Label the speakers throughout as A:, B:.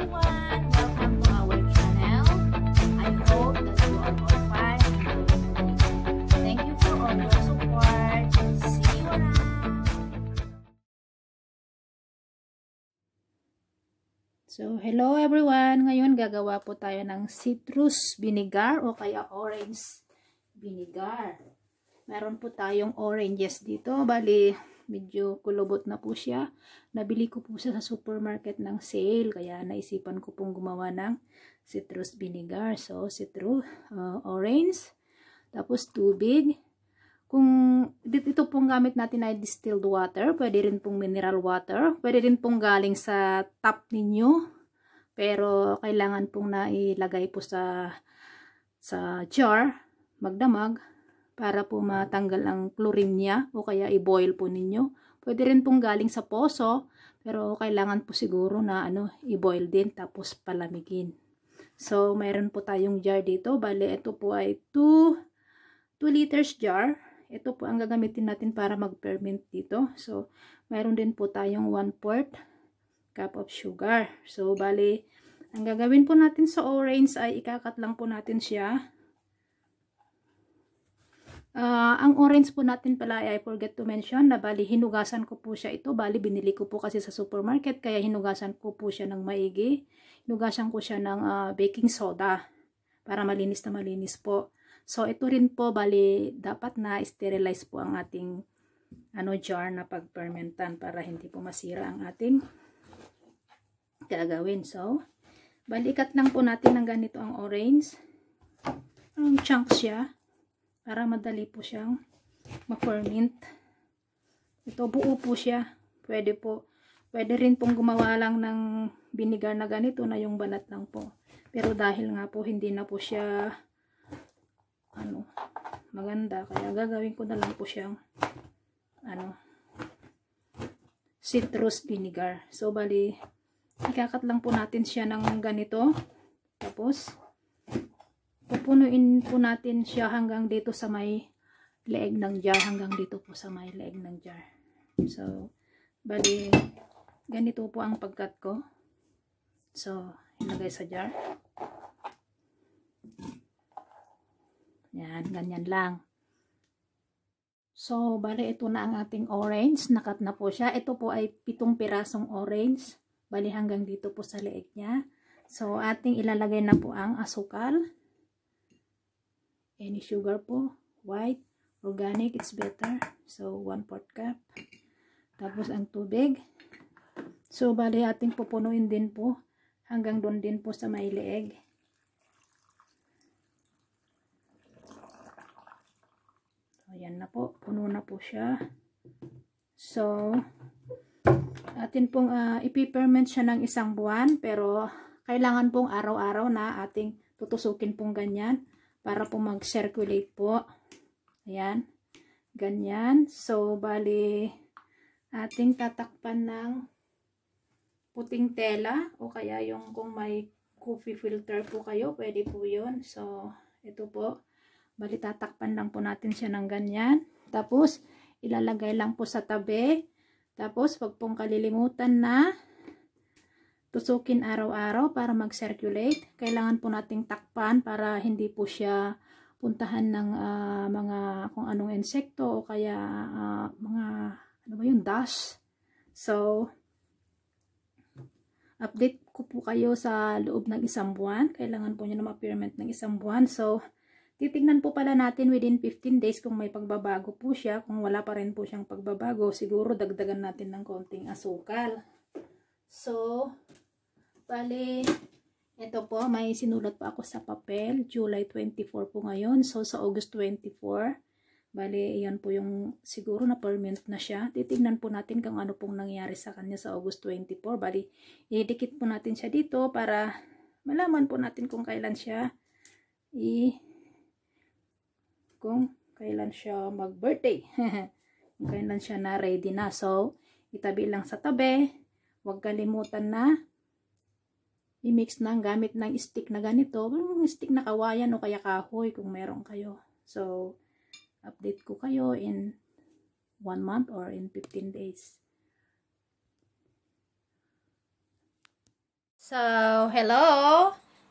A: everyone! Welcome to channel. I hope that all are fine Thank you for all your support. See you So, hello everyone! Ngayon gagawa po tayo ng citrus vinegar o kaya orange vinegar. Meron po tayong oranges dito. Bali, Medyo kulubot na po siya. Nabili ko po siya sa supermarket ng sale. Kaya naisipan ko pong gumawa ng citrus vinegar. So, citrus, uh, orange, tapos tubig. Kung ito pong gamit natin ay distilled water, pwede rin pong mineral water, pwede rin pong galing sa tap ninyo. Pero kailangan pong nailagay po sa sa jar, magdamag para po mm. matanggal ang chlorine niya o kaya i-boil po ninyo. Pwede rin pong galing sa poso pero kailangan po siguro na ano i-boil din tapos palamigin. So mayroon po tayong jar dito. Bale ito po ay 2 2 liters jar. Ito po ang gagamitin natin para mag-ferment dito. So mayroon din po tayong 1/4 cup of sugar. So bale ang gagawin po natin sa orange ay ikakat lang po natin siya ang orange po natin pala ay I forget to mention na bali hinugasan ko po siya ito. Bali binili ko po kasi sa supermarket kaya hinugasan ko po siya ng maigi. Hinugasan ko siya ng uh, baking soda para malinis na malinis po. So ito rin po bali dapat na sterilize po ang ating ano jar na pagpermentan para hindi po masira ang ating gagawin. So balikat lang po natin ng ganito ang orange. Ang chunks siya para madali po siyang ma-ferment. Ito buo po siya. Pwede po pwede rin pong gumawa lang ng binigar na ganito na yung banat lang po. Pero dahil nga po hindi na po siya ano maganda kaya gagawin ko na lang po siyang ano citrus vinegar. So bali ikakat lang po natin siya ng ganito. Tapos pupunuin po natin siya hanggang dito sa may leeg ng jar, hanggang dito po sa may leeg ng jar. So, bali, ganito po ang pagkat ko. So, ilagay sa jar. Yan, ganyan lang. So, bali, ito na ang ating orange. Nakat na po siya. Ito po ay pitong pirasong orange. Bali, hanggang dito po sa leeg niya. So, ating ilalagay na po ang asukal any sugar po white organic it's better so 1 4 cup tapos ang tubig so bali ating pupunuin din po hanggang doon din po sa may leeg ayan na po puno na po siya so atin pong uh, ipiperment siya ng isang buwan pero kailangan pong araw-araw na ating tutusukin pong ganyan para po mag-circulate po. Ayan. Ganyan. So, bali, ating tatakpan ng puting tela o kaya yung kung may coffee filter po kayo, pwede po yun. So, ito po. Bali, tatakpan lang po natin siya ng ganyan. Tapos, ilalagay lang po sa tabi. Tapos, wag pong kalilimutan na tusukin araw-araw para mag-circulate. Kailangan po nating takpan para hindi po siya puntahan ng uh, mga kung anong insekto o kaya uh, mga ano ba yun, dust. So, update ko po kayo sa loob ng isang buwan. Kailangan po nyo na ma-experiment ng isang buwan. So, titignan po pala natin within 15 days kung may pagbabago po siya. Kung wala pa rin po siyang pagbabago, siguro dagdagan natin ng konting asukal. So, bali, ito po, may sinulat po ako sa papel. July 24 po ngayon. So, sa August 24, Bali, iyan po yung siguro na permanent na siya. Titignan po natin kung ano pong nangyari sa kanya sa August 24. Bali, idikit po natin siya dito para malaman po natin kung kailan siya i kung kailan siya mag-birthday. kung kailan siya na ready na. So, itabi lang sa tabi. Huwag kalimutan na i-mix na gamit ng stick na ganito. Yung stick na kawayan o kaya kahoy kung meron kayo. So, update ko kayo in 1 month or in 15 days. So, hello!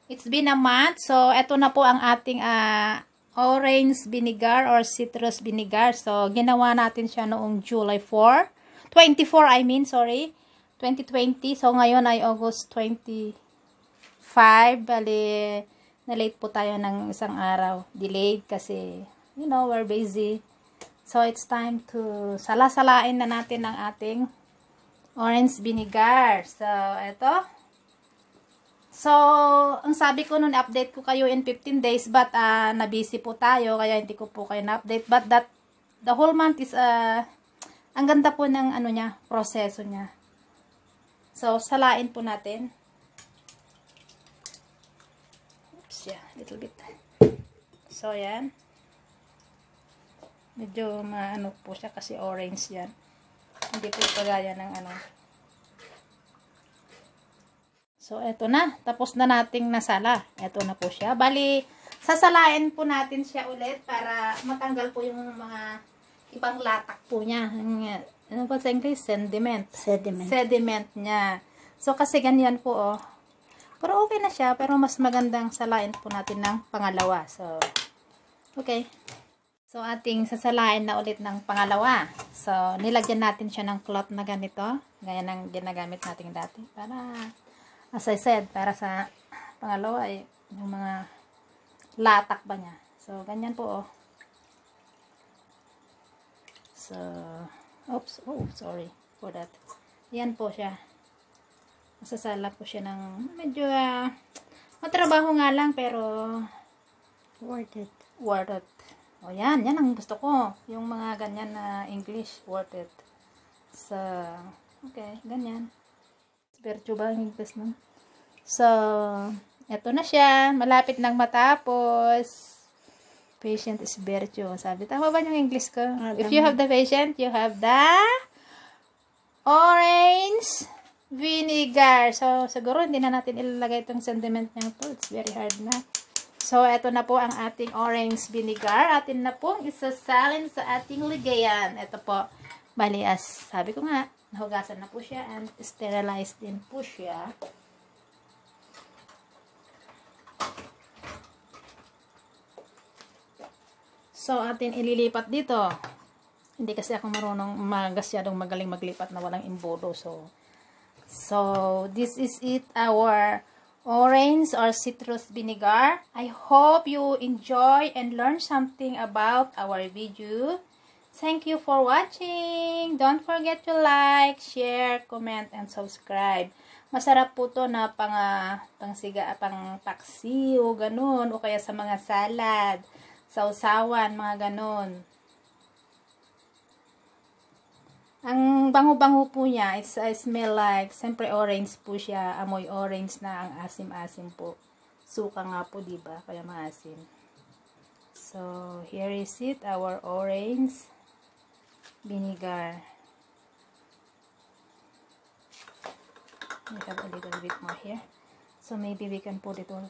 A: It's been a month. So, eto na po ang ating uh, orange vinegar or citrus vinegar. So, ginawa natin siya noong July 4. 24, I mean, sorry. 2020. So, ngayon ay August 25. Bali, na-late po tayo ng isang araw. Delayed kasi, you know, we're busy. So, it's time to salasalain na natin ang ating orange vinegar. So, eto. So, ang sabi ko noon, update ko kayo in 15 days, but uh, na-busy po tayo, kaya hindi ko po kayo na-update. But that, the whole month is, uh, ang ganda po ng, ano niya, proseso niya. So, salain po natin. Oops, yeah, little bit. So, yan. Medyo maano po siya kasi orange yan. Hindi po kagaya ng ano. So, eto na. Tapos na nating nasala. Eto na po siya. Bali, sasalain po natin siya ulit para matanggal po yung mga ibang latak po niya ano ba sa English? Sediment. Sediment. Sediment niya. So, kasi ganyan po, oh. Pero okay na siya, pero mas magandang salain po natin ng pangalawa. So, okay. So, ating sasalain na ulit ng pangalawa. So, nilagyan natin siya ng cloth na ganito. Gaya ng ginagamit natin dati. Para, as I said, para sa pangalawa, eh, yung mga latak ba niya. So, ganyan po, oh. So, Oops, oh, sorry for that. Yan po siya. Masasalap po siya ng medyo uh, matrabaho nga lang pero worth it. Worth it. O oh, yan, yan ang gusto ko. Yung mga ganyan na English, worth it. So, okay, ganyan. Virtue ba ang English nun? So, eto na siya. Malapit nang matapos. Patient is virtue. Sabi, tama ba yung English ko? Ah, If you have the patient, you have the orange vinegar. So, siguro hindi na natin ilalagay itong sentiment niya to. It's very hard na. So, eto na po ang ating orange vinegar. Atin na pong isasalin sa ating ligayan. Ito po. Bali, as sabi ko nga, nahugasan na po siya and sterilized din po siya. So, atin ililipat dito. Hindi kasi ako marunong magasyadong magaling maglipat na walang imbodo. So, so this is it, our orange or citrus vinegar. I hope you enjoy and learn something about our video. Thank you for watching. Don't forget to like, share, comment, and subscribe. Masarap po to na pang, uh, pang siga, pang paksiw, ganun, o kaya sa mga salad sa usawan, mga ganon. Ang bango-bango po niya, it's, I smell like, siyempre orange po siya, amoy orange na ang asim-asim po. Suka nga po, di ba Kaya maasim. So, here is it, our orange vinegar. We have a little bit more here. So, maybe we can put it all